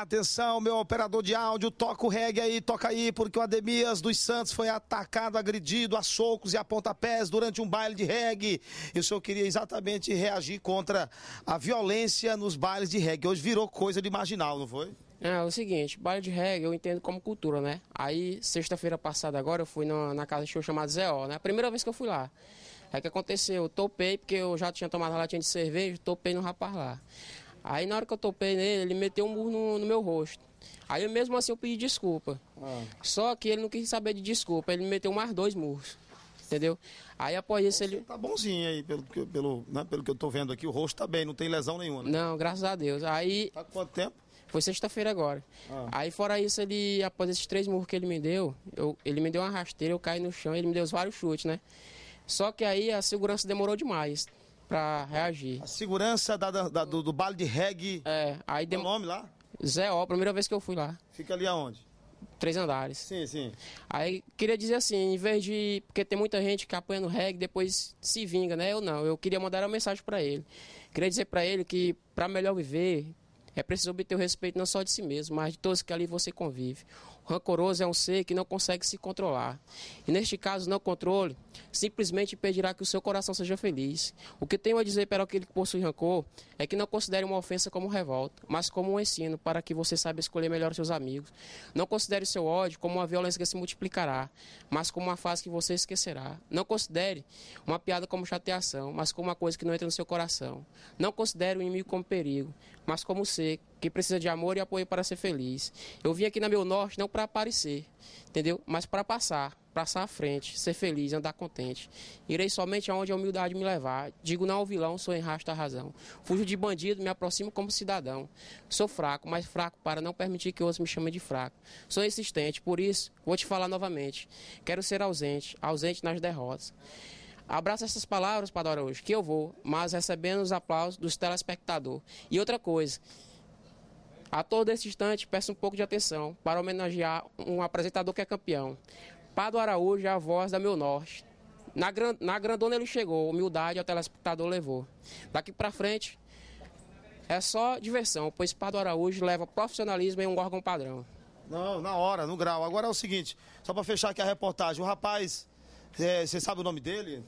Atenção, meu operador de áudio, toca o reggae aí, toca aí, porque o Ademias dos Santos foi atacado, agredido a socos e a pontapés durante um baile de reggae. E o senhor queria exatamente reagir contra a violência nos bailes de reggae. Hoje virou coisa de marginal, não foi? É, é o seguinte, baile de reggae eu entendo como cultura, né? Aí, sexta-feira passada agora, eu fui na, na casa de show Zé O, né? A primeira vez que eu fui lá. Aí é o que aconteceu? Eu topei, porque eu já tinha tomado uma latinha de cerveja, topei no rapaz lá. Aí na hora que eu topei nele, ele meteu um burro no, no meu rosto. Aí eu, mesmo assim eu pedi desculpa. Ah. Só que ele não quis saber de desculpa, ele meteu mais dois murros. Entendeu? Aí após isso ele. Tá bonzinho aí, pelo, pelo, né, pelo que eu tô vendo aqui, o rosto tá bem, não tem lesão nenhuma, né? Não, graças a Deus. Aí. Tá quanto tempo? Foi sexta-feira agora. Ah. Aí fora isso, ele, após esses três murros que ele me deu, eu, ele me deu uma rasteira, eu caí no chão, ele me deu vários chutes, né? Só que aí a segurança demorou demais para reagir. A segurança da, da, do, do baile de reggae. É, aí deu. nome lá? Zé Ó, primeira vez que eu fui lá. Fica ali aonde? Três andares. Sim, sim. Aí queria dizer assim, em vez de. Porque tem muita gente que apanha no reggae depois se vinga, né? Eu não. Eu queria mandar uma mensagem para ele. Queria dizer para ele que para melhor viver é preciso obter o respeito não só de si mesmo, mas de todos que ali você convive. Rancoroso é um ser que não consegue se controlar. E neste caso, não controle, simplesmente impedirá que o seu coração seja feliz. O que tenho a dizer para aquele que possui rancor é que não considere uma ofensa como revolta, mas como um ensino para que você saiba escolher melhor seus amigos. Não considere o seu ódio como uma violência que se multiplicará, mas como uma fase que você esquecerá. Não considere uma piada como chateação, mas como uma coisa que não entra no seu coração. Não considere o inimigo como perigo, mas como ser que precisa de amor e apoio para ser feliz. Eu vim aqui na meu norte não para aparecer, entendeu? Mas para passar, passar à frente, ser feliz, andar contente. Irei somente aonde a humildade me levar. Digo não ao vilão, sou enrasto à razão. Fujo de bandido, me aproximo como cidadão. Sou fraco, mas fraco para não permitir que outros me chamem de fraco. Sou insistente, por isso vou te falar novamente. Quero ser ausente, ausente nas derrotas. Abraço essas palavras, Padora, hoje, que eu vou, mas recebendo os aplausos dos telespectadores. E outra coisa, a todo esse instante, peço um pouco de atenção para homenagear um apresentador que é campeão. Pado Araújo é a voz da Meu Norte. Na, gran, na grandona ele chegou, humildade ao telespectador levou. Daqui para frente é só diversão, pois Pado Araújo leva profissionalismo em um órgão padrão. Não, na hora, no grau. Agora é o seguinte, só para fechar aqui a reportagem, o rapaz, é, você sabe o nome dele?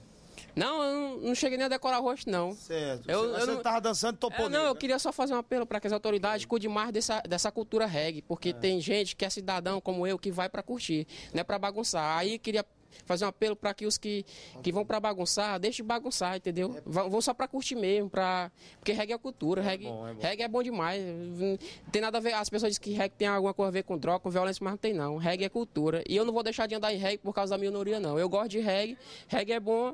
Não, eu não cheguei nem a decorar rosto, não. Certo. Eu, você eu não tava dançando topou. É, não, né? eu queria só fazer um apelo para que as autoridades cuidem mais dessa, dessa cultura reggae, porque é. tem gente que é cidadão como eu que vai para curtir, não é para bagunçar. Aí queria fazer um apelo para que os que, que vão para bagunçar, deixe de bagunçar, entendeu? É. Vão só para curtir mesmo, para porque reggae é cultura, é reggae, bom, é bom. reggae é bom demais. tem nada a ver, as pessoas dizem que reggae tem alguma coisa a ver com droga, com violência, mas não tem não. Reggae é cultura. E eu não vou deixar de andar em reggae por causa da minoria, não. Eu gosto de reggae, reggae é bom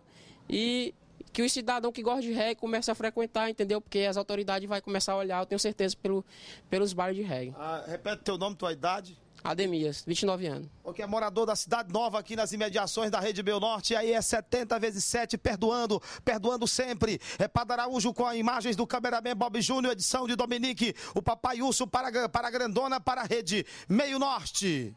e que o cidadão que gosta de reggae comece a frequentar, entendeu? Porque as autoridades vão começar a olhar, eu tenho certeza, pelo, pelos bares de reggae. Ah, repete teu nome, tua idade. Ademias, 29 anos. O que é morador da cidade nova aqui nas imediações da Rede Meio Norte, aí é 70 vezes 7, perdoando, perdoando sempre. É Araújo com as imagens do cameraman Bob Júnior, edição de Dominique, o papai Urso para, para a grandona, para a Rede Meio Norte.